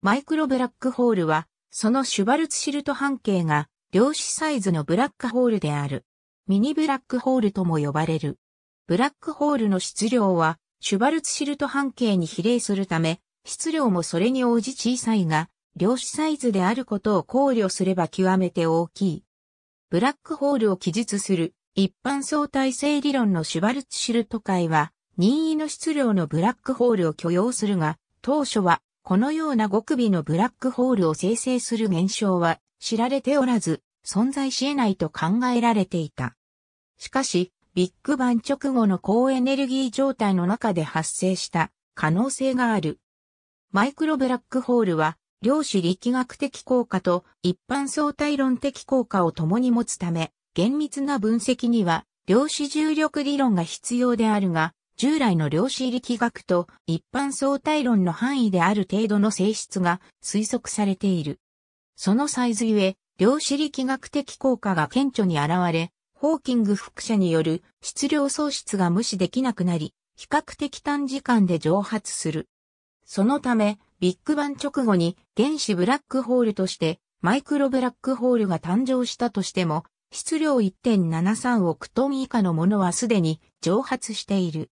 マイクロブラックホールは、そのシュバルツシルト半径が量子サイズのブラックホールである。ミニブラックホールとも呼ばれる。ブラックホールの質量は、シュバルツシルト半径に比例するため、質量もそれに応じ小さいが、量子サイズであることを考慮すれば極めて大きい。ブラックホールを記述する一般相対性理論のシュバルツシルト界は、任意の質量のブラックホールを許容するが、当初はこのような極微のブラックホールを生成する現象は知られておらず、存在し得ないと考えられていた。しかし、ビッグバン直後の高エネルギー状態の中で発生した可能性がある。マイクロブラックホールは、量子力学的効果と一般相対論的効果を共に持つため、厳密な分析には量子重力理論が必要であるが、従来の量子力学と一般相対論の範囲である程度の性質が推測されている。そのサイズゆえ、量子力学的効果が顕著に現れ、ホーキング副社による質量喪失が無視できなくなり、比較的短時間で蒸発する。そのため、ビッグバン直後に原子ブラックホールとしてマイクロブラックホールが誕生したとしても、質量1.73億トン以下のものはすでに蒸発している。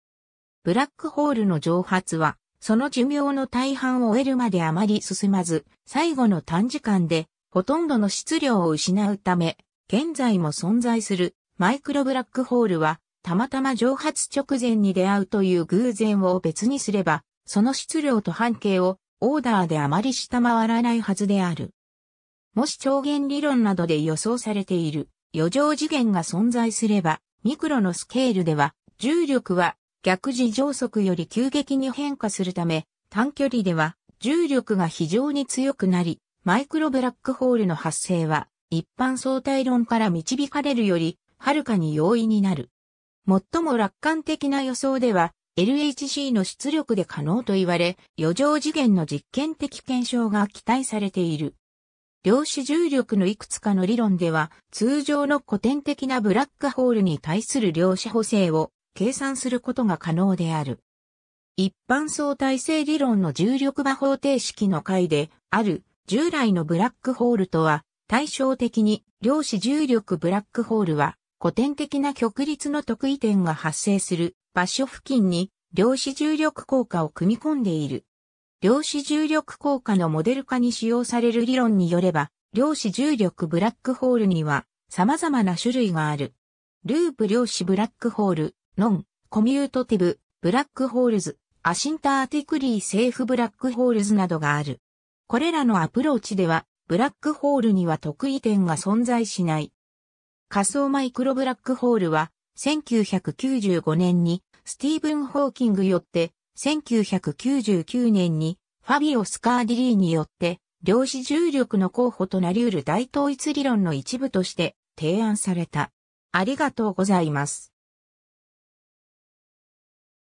ブラックホールの蒸発は、その寿命の大半を得るまであまり進まず、最後の短時間で、ほとんどの質量を失うため、現在も存在するマイクロブラックホールは、たまたま蒸発直前に出会うという偶然を別にすれば、その質量と半径をオーダーであまり下回らないはずである。もし超弦理論などで予想されている余剰次元が存在すれば、ミクロのスケールでは、重力は逆時上速より急激に変化するため、短距離では重力が非常に強くなり、マイクロブラックホールの発生は一般相対論から導かれるより、はるかに容易になる。最も楽観的な予想では、LHC の出力で可能と言われ、余剰次元の実験的検証が期待されている。量子重力のいくつかの理論では、通常の古典的なブラックホールに対する量子補正を計算することが可能である。一般相対性理論の重力場方程式の解である従来のブラックホールとは対照的に量子重力ブラックホールは古典的な極率の特異点が発生する場所付近に量子重力効果を組み込んでいる。量子重力効果のモデル化に使用される理論によれば量子重力ブラックホールには様々な種類がある。ループ量子ブラックホール、ノン、コミュートティブ、ブラックホールズ、アシンターティクリーセーフブラックホールズなどがある。これらのアプローチでは、ブラックホールには特異点が存在しない。仮想マイクロブラックホールは、1995年にスティーブン・ホーキングよって、1999年にファビオ・スカーディリーによって、量子重力の候補となり得る大統一理論の一部として提案された。ありがとうございます。